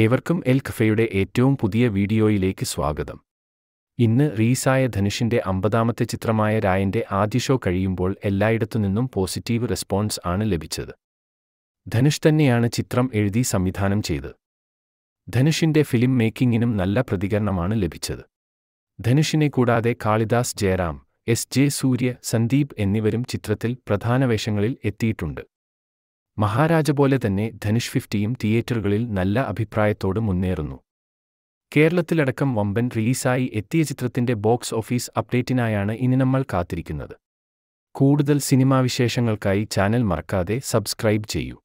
ഏവർക്കും എൽ ഖഫയുടെ ഏറ്റവും പുതിയ വീഡിയോയിലേക്ക് സ്വാഗതം ഇന്ന് റീസായ ധനുഷിന്റെ അമ്പതാമത്തെ ചിത്രമായ രായന്റെ ആദ്യ ഷോ കഴിയുമ്പോൾ എല്ലായിടത്തു നിന്നും പോസിറ്റീവ് റെസ്പോൺസ് ആണ് ലഭിച്ചത് ധനുഷ് തന്നെയാണ് ചിത്രം എഴുതി സംവിധാനം ചെയ്തത് ധനുഷിന്റെ ഫിലിം മേക്കിംഗിനും നല്ല പ്രതികരണമാണ് ലഭിച്ചത് ധനുഷിനെ കൂടാതെ കാളിദാസ് ജയറാം എസ് ജെ സൂര്യ സന്ദീപ് എന്നിവരും ചിത്രത്തിൽ പ്രധാന വേഷങ്ങളിൽ എത്തിയിട്ടുണ്ട് മഹാരാജ പോലെ തന്നെ ധനുഷ് ഫിഫ്റ്റിയും തിയേറ്ററുകളിൽ നല്ല അഭിപ്രായത്തോട് മുന്നേറുന്നു കേരളത്തിലടക്കം വമ്പൻ റിലീസായി എത്തിയ ചിത്രത്തിന്റെ ബോക്സ് ഓഫീസ് അപ്ഡേറ്റിനായാണ് ഇനി നമ്മൾ കാത്തിരിക്കുന്നത് കൂടുതൽ സിനിമാവിശേഷങ്ങൾക്കായി ചാനൽ മറക്കാതെ സബ്സ്ക്രൈബ് ചെയ്യൂ